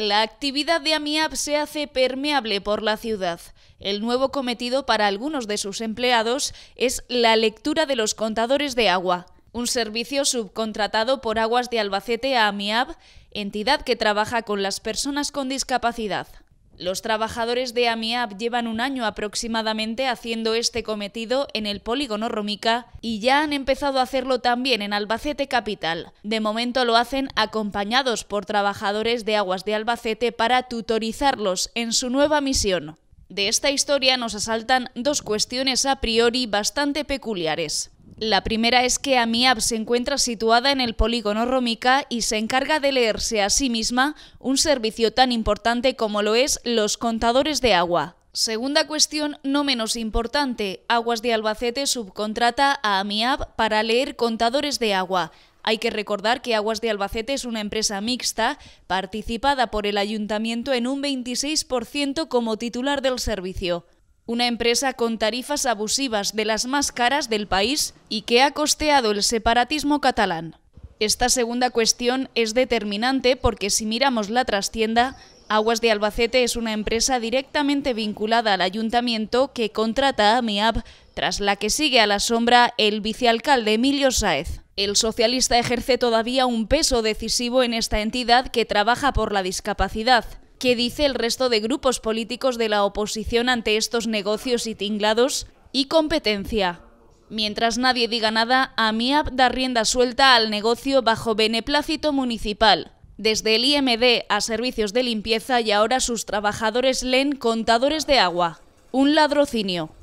La actividad de AMIAB se hace permeable por la ciudad. El nuevo cometido para algunos de sus empleados es la lectura de los contadores de agua, un servicio subcontratado por Aguas de Albacete a AMIAB, entidad que trabaja con las personas con discapacidad. Los trabajadores de AMIAP llevan un año aproximadamente haciendo este cometido en el polígono Romica y ya han empezado a hacerlo también en Albacete Capital. De momento lo hacen acompañados por trabajadores de Aguas de Albacete para tutorizarlos en su nueva misión. De esta historia nos asaltan dos cuestiones a priori bastante peculiares. La primera es que AMIAB se encuentra situada en el polígono Rómica y se encarga de leerse a sí misma un servicio tan importante como lo es los contadores de agua. Segunda cuestión, no menos importante, Aguas de Albacete subcontrata a AMIAB para leer contadores de agua. Hay que recordar que Aguas de Albacete es una empresa mixta, participada por el ayuntamiento en un 26% como titular del servicio. Una empresa con tarifas abusivas de las más caras del país y que ha costeado el separatismo catalán. Esta segunda cuestión es determinante porque si miramos la trastienda, Aguas de Albacete es una empresa directamente vinculada al ayuntamiento que contrata a MIAB, tras la que sigue a la sombra el vicealcalde Emilio Saez. El socialista ejerce todavía un peso decisivo en esta entidad que trabaja por la discapacidad qué dice el resto de grupos políticos de la oposición ante estos negocios y tinglados y competencia. Mientras nadie diga nada, AMIAP da rienda suelta al negocio bajo beneplácito municipal. Desde el IMD a servicios de limpieza y ahora sus trabajadores leen contadores de agua. Un ladrocinio.